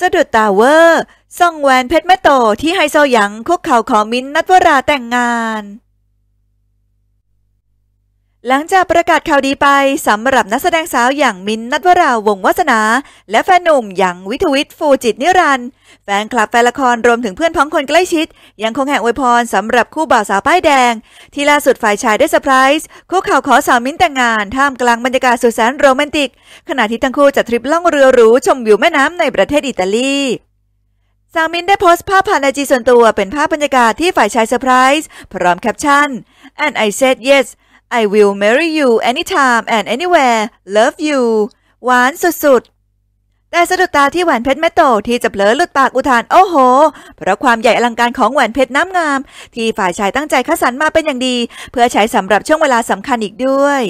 สะดุดตาเวอร์ส่องแหวนเพชรแม่โตที่ไฮโซหยังคุกเข่าขอมิ้นนัดวราแต่งงานหลังจากประกาศข่าวดีไป สำหรับนักแสดงสาวอย่างมินนัทวราวงวัฒนา และแฟนหนุ่มอย่างวิทวิทฟูจิตนิรันแฟนคลับแฟนละคร รวมถึงเพื่อนพ้องคนใกล้ชิด ยังคงแห่อวยพรสำหรับคู่บ่าวสาวป้ายแดง ที่ล่าสุดฝ่ายชายได้เซอร์ไพรส์คู่ข่าวขอสาวมิ้นแต่งงานท่ามกลางบรรยากาศสุดแสนโรแมนติกขณะที่ทั้งคู่จัดทริปล่องเรือหรูชมวิวแม่น้ำในประเทศอิตาลี สาวมินได้โพสต์ภาพผ่านไอจีส่วนตัวเป็นภาพบรรยากาศที่ฝ่ายชายเซอร์ไพรส์พร้อมแคปชั่น and I said yes I will marry you anytime and anywhere love you หวานสุดๆแต่สะดุดตาที่หวานเพชรแม่โตที่จะเผลอหลุดปากอุทานโอ้โห เพราะความใหญ่อลังการของแหวนเพชรน้ำงาม ที่ฝ่ายชายตั้งใจคัดสรรมาเป็นอย่างดี เพื่อใช้สำหรับช่วงเวลาสำคัญอีกด้วย